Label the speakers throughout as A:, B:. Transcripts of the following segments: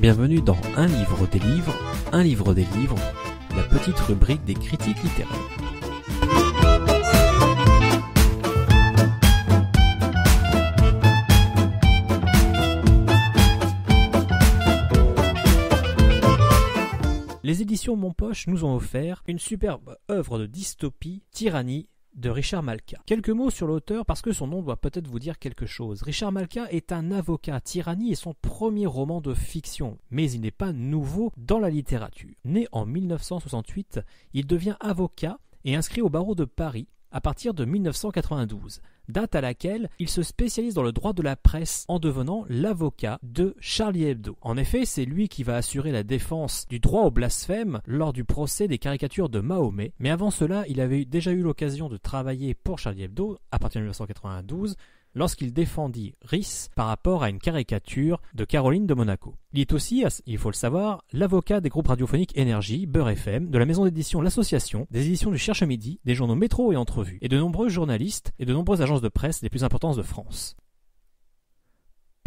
A: Bienvenue dans Un livre des livres, Un livre des livres, la petite rubrique des critiques littéraires. Les éditions Mon Poche nous ont offert une superbe œuvre de dystopie, tyrannie de Richard Malka. Quelques mots sur l'auteur parce que son nom doit peut-être vous dire quelque chose. Richard Malka est un avocat. Tyrannie est son premier roman de fiction, mais il n'est pas nouveau dans la littérature. Né en 1968, il devient avocat et inscrit au barreau de Paris à partir de 1992, date à laquelle il se spécialise dans le droit de la presse en devenant l'avocat de Charlie Hebdo. En effet, c'est lui qui va assurer la défense du droit au blasphème lors du procès des caricatures de Mahomet, mais avant cela, il avait déjà eu l'occasion de travailler pour Charlie Hebdo à partir de 1992 lorsqu'il défendit Rhys par rapport à une caricature de Caroline de Monaco. Il est aussi, il faut le savoir, l'avocat des groupes radiophoniques Énergie, Beurre FM, de la maison d'édition L'Association, des éditions du Cherche Midi, des journaux Métro et Entrevue, et de nombreux journalistes et de nombreuses agences de presse les plus importantes de France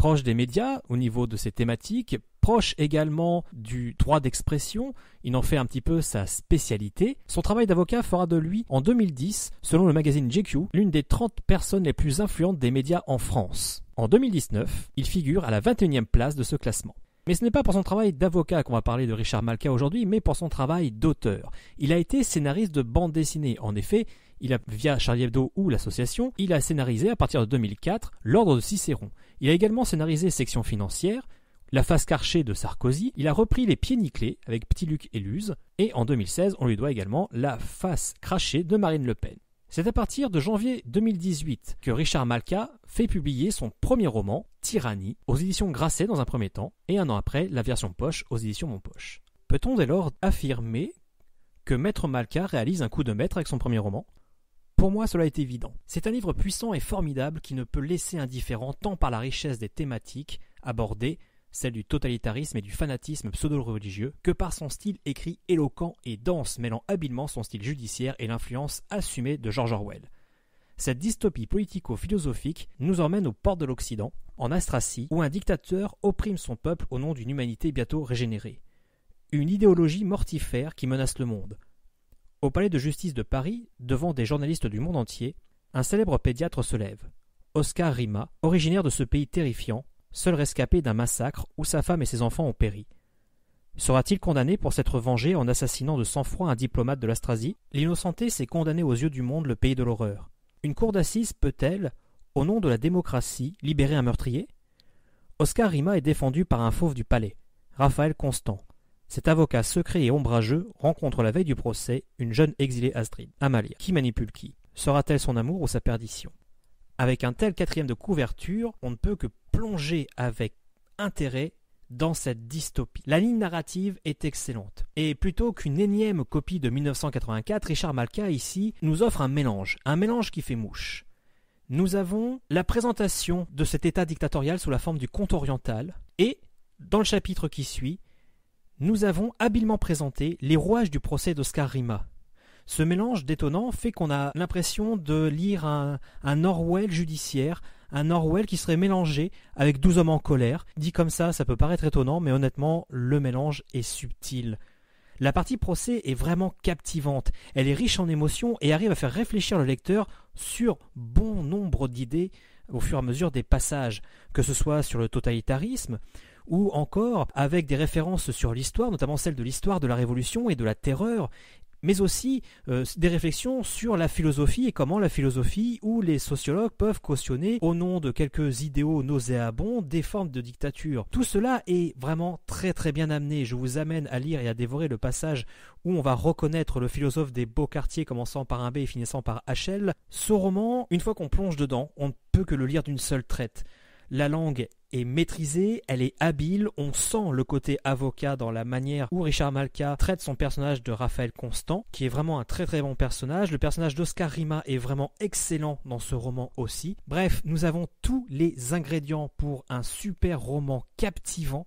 A: proche des médias au niveau de ses thématiques, proche également du droit d'expression, il en fait un petit peu sa spécialité. Son travail d'avocat fera de lui, en 2010, selon le magazine GQ, l'une des 30 personnes les plus influentes des médias en France. En 2019, il figure à la 21e place de ce classement. Mais ce n'est pas pour son travail d'avocat qu'on va parler de Richard Malka aujourd'hui, mais pour son travail d'auteur. Il a été scénariste de bande dessinée. En effet, il a, via Charlie Hebdo ou l'association, il a scénarisé à partir de 2004 L'Ordre de Cicéron. Il a également scénarisé Section financière, La face cachée de Sarkozy, il a repris Les pieds nickelés avec Petit Luc et Luz, et en 2016, on lui doit également La face crachée de Marine Le Pen. C'est à partir de janvier 2018 que Richard Malka fait publier son premier roman, Tyrannie, aux éditions Grasset dans un premier temps, et un an après, la version poche aux éditions Poche. Peut-on dès lors affirmer que Maître Malka réalise un coup de maître avec son premier roman pour moi, cela est évident. C'est un livre puissant et formidable qui ne peut laisser indifférent tant par la richesse des thématiques abordées celle du totalitarisme et du fanatisme pseudo-religieux, que par son style écrit éloquent et dense mêlant habilement son style judiciaire et l'influence assumée de George Orwell. Cette dystopie politico-philosophique nous emmène aux portes de l'Occident, en Astracie, où un dictateur opprime son peuple au nom d'une humanité bientôt régénérée. Une idéologie mortifère qui menace le monde. Au palais de justice de Paris, devant des journalistes du monde entier, un célèbre pédiatre se lève. Oscar Rima, originaire de ce pays terrifiant, seul rescapé d'un massacre où sa femme et ses enfants ont péri. Sera-t-il condamné pour s'être vengé en assassinant de sang-froid un diplomate de l'Astrasie L'innocenté s'est condamné aux yeux du monde le pays de l'horreur. Une cour d'assises peut-elle, au nom de la démocratie, libérer un meurtrier Oscar Rima est défendu par un fauve du palais, Raphaël Constant. Cet avocat secret et ombrageux rencontre la veille du procès une jeune exilée Astrid, Amalia. Qui manipule qui Sera-t-elle son amour ou sa perdition avec un tel quatrième de couverture, on ne peut que plonger avec intérêt dans cette dystopie. La ligne narrative est excellente. Et plutôt qu'une énième copie de 1984, Richard Malka ici nous offre un mélange, un mélange qui fait mouche. Nous avons la présentation de cet État dictatorial sous la forme du conte oriental, et, dans le chapitre qui suit, nous avons habilement présenté les rouages du procès d'Oscar Rima, ce mélange détonnant fait qu'on a l'impression de lire un, Orwell judiciaire, un Orwell qui serait mélangé avec Douze hommes en colère. Dit comme ça, ça peut paraître étonnant, mais honnêtement, le mélange est subtil. La partie procès est vraiment captivante, elle est riche en émotions et arrive à faire réfléchir le lecteur sur bon nombre d'idées au fur et à mesure des passages, que ce soit sur le totalitarisme, ou encore avec des références sur l'histoire, notamment celle de l'histoire de la Révolution et de la Terreur, mais aussi euh, des réflexions sur la philosophie et comment la philosophie ou les sociologues peuvent cautionner au nom de quelques idéaux nauséabonds des formes de dictature. Tout cela est vraiment très très bien amené. Je vous amène à lire et à dévorer le passage où on va reconnaître le philosophe des beaux quartiers commençant par un B et finissant par HL. Ce roman, une fois qu'on plonge dedans, on ne peut que le lire d'une seule traite. La langue est maîtrisée, elle est habile, on sent le côté avocat dans la manière où Richard Malka traite son personnage de Raphaël Constant, qui est vraiment un très très bon personnage. Le personnage d'Oscar Rima est vraiment excellent dans ce roman aussi. Bref, nous avons tous les ingrédients pour un super roman captivant,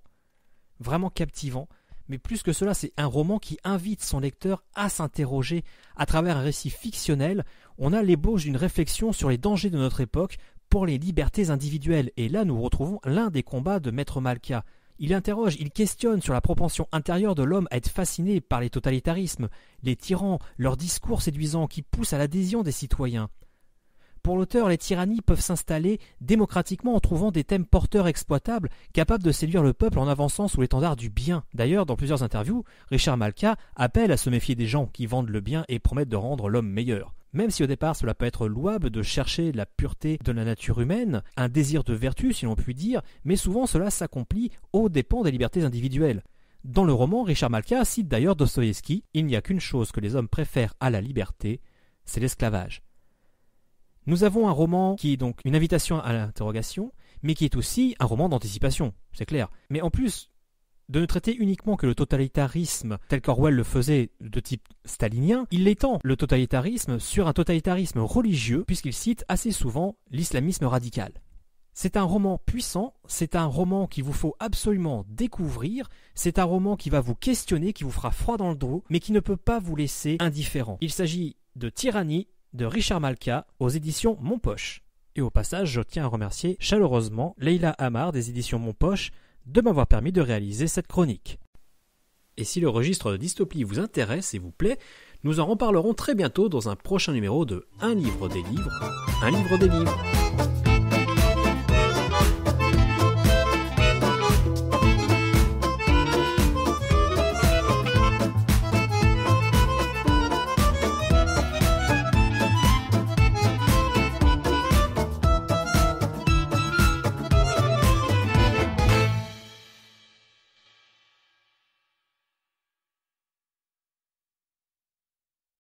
A: vraiment captivant. Mais plus que cela, c'est un roman qui invite son lecteur à s'interroger à travers un récit fictionnel. On a l'ébauche d'une réflexion sur les dangers de notre époque pour les libertés individuelles. Et là, nous retrouvons l'un des combats de Maître Malka. Il interroge, il questionne sur la propension intérieure de l'homme à être fasciné par les totalitarismes, les tyrans, leurs discours séduisants qui poussent à l'adhésion des citoyens. Pour l'auteur, les tyrannies peuvent s'installer démocratiquement en trouvant des thèmes porteurs exploitables, capables de séduire le peuple en avançant sous l'étendard du bien. D'ailleurs, dans plusieurs interviews, Richard Malka appelle à se méfier des gens qui vendent le bien et promettent de rendre l'homme meilleur. Même si au départ cela peut être louable de chercher la pureté de la nature humaine, un désir de vertu si l'on peut dire, mais souvent cela s'accomplit au dépens des libertés individuelles. Dans le roman, Richard Malka cite d'ailleurs Dostoïevski Il n'y a qu'une chose que les hommes préfèrent à la liberté, c'est l'esclavage. Nous avons un roman qui est donc une invitation à l'interrogation, mais qui est aussi un roman d'anticipation, c'est clair. Mais en plus, de ne traiter uniquement que le totalitarisme tel qu'Orwell le faisait de type stalinien, il l'étend, le totalitarisme sur un totalitarisme religieux puisqu'il cite assez souvent l'islamisme radical. C'est un roman puissant, c'est un roman qu'il vous faut absolument découvrir, c'est un roman qui va vous questionner, qui vous fera froid dans le dos, mais qui ne peut pas vous laisser indifférent. Il s'agit de Tyrannie de Richard Malka aux éditions Poche. Et au passage, je tiens à remercier chaleureusement Leila Amar des éditions Poche, de m'avoir permis de réaliser cette chronique. Et si le registre de dystopie vous intéresse et vous plaît, nous en reparlerons très bientôt dans un prochain numéro de Un livre des livres, un livre des livres.